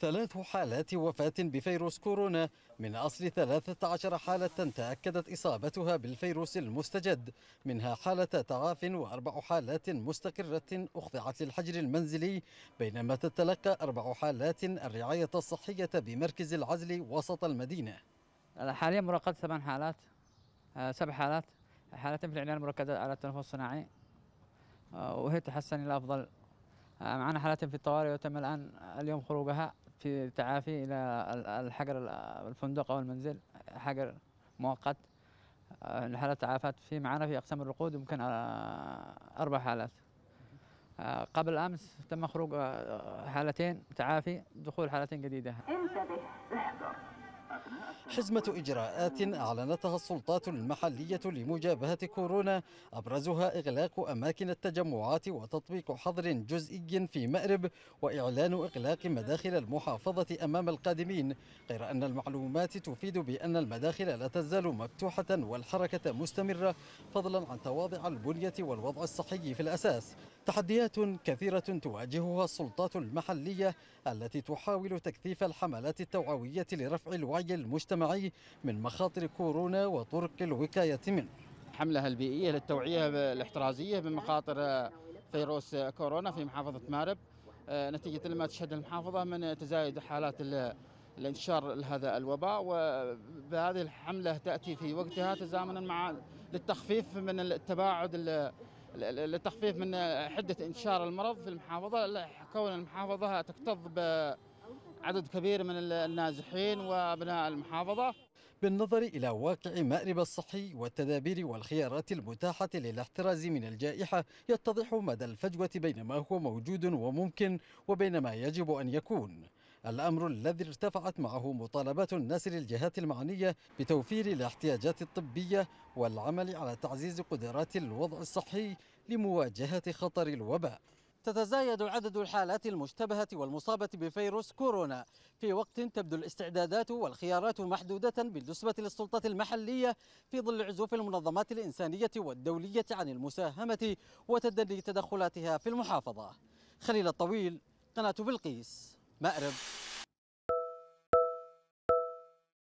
ثلاث حالات وفاة بفيروس كورونا من أصل 13 حالة تأكدت إصابتها بالفيروس المستجد منها حالة تعاف وأربع حالات مستقرة أخضعت للحجر المنزلي بينما تتلقى أربع حالات الرعاية الصحية بمركز العزل وسط المدينة حاليا مراقبة ثمان حالات آه، سبع حالات حالتين في العناية المركزة على التنفس الصناعي آه، وهي تحسن إلى أفضل آه، معنا حالات في الطوارئ وتم الآن اليوم خروجها في تعافي إلى الحجر الفندق أو المنزل حجر مؤقت الحالات آه، تعافت في معنا في أقسام الرقود يمكن آه، أربع حالات قبل أمس تم خروج حالتين تعافي دخول حالتين جديدة انتبه احذر حزمة إجراءات أعلنتها السلطات المحلية لمجابهة كورونا أبرزها إغلاق أماكن التجمعات وتطبيق حظر جزئي في مأرب وإعلان إغلاق مداخل المحافظة أمام القادمين غير أن المعلومات تفيد بأن المداخل لا تزال مفتوحة والحركة مستمرة فضلا عن تواضع البنية والوضع الصحي في الأساس تحديات كثيرة تواجهها السلطات المحلية التي تحاول تكثيف الحملات التوعوية لرفع الوعي المجتمعي من مخاطر كورونا وطرق الوقاية منه الحملة البيئية للتوعية الاحترازية من مخاطر فيروس كورونا في محافظة مارب آه، نتيجة لما تشهد المحافظة من تزايد حالات الانتشار لهذا الوباء وهذه الحملة تأتي في وقتها تزامنا مع للتخفيف من التباعد للتخفيف من حده انتشار المرض في المحافظه كون المحافظه تكتظ عدد كبير من النازحين وابناء المحافظه بالنظر الى واقع مأرب الصحي والتدابير والخيارات المتاحه للاحتراز من الجائحه يتضح مدى الفجوه بين ما هو موجود وممكن وبين ما يجب ان يكون الأمر الذي ارتفعت معه مطالبات الناس للجهات المعنية بتوفير الاحتياجات الطبية والعمل على تعزيز قدرات الوضع الصحي لمواجهة خطر الوباء تتزايد عدد الحالات المشتبهة والمصابة بفيروس كورونا في وقت تبدو الاستعدادات والخيارات محدودة بالنسبة للسلطة المحلية في ظل عزوف المنظمات الإنسانية والدولية عن المساهمة وتدني تدخلاتها في المحافظة خليل الطويل قناة بلقيس مأرب